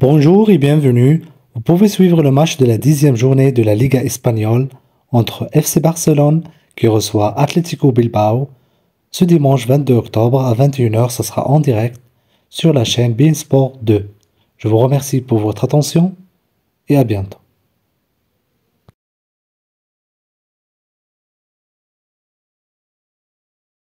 Bonjour et bienvenue. Vous pouvez suivre le match de la dixième journée de la Liga espagnole entre FC Barcelone qui reçoit Atlético Bilbao. Ce dimanche 22 octobre à 21h, ce sera en direct sur la chaîne Beansport 2. Je vous remercie pour votre attention et à bientôt.